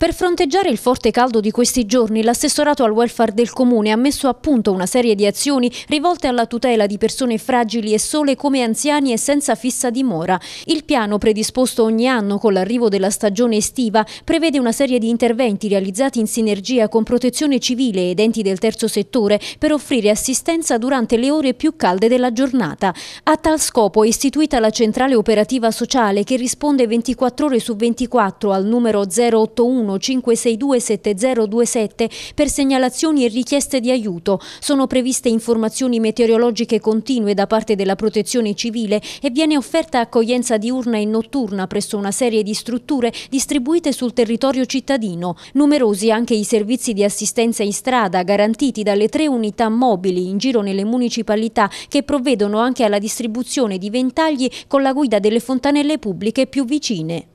Per fronteggiare il forte caldo di questi giorni, l'assessorato al welfare del Comune ha messo a punto una serie di azioni rivolte alla tutela di persone fragili e sole come anziani e senza fissa dimora. Il piano, predisposto ogni anno con l'arrivo della stagione estiva, prevede una serie di interventi realizzati in sinergia con protezione civile ed enti del terzo settore per offrire assistenza durante le ore più calde della giornata. A tal scopo è istituita la centrale operativa sociale che risponde 24 ore su 24 al numero 081 1 562 7027 per segnalazioni e richieste di aiuto. Sono previste informazioni meteorologiche continue da parte della protezione civile e viene offerta accoglienza diurna e notturna presso una serie di strutture distribuite sul territorio cittadino. Numerosi anche i servizi di assistenza in strada garantiti dalle tre unità mobili in giro nelle municipalità che provvedono anche alla distribuzione di ventagli con la guida delle fontanelle pubbliche più vicine.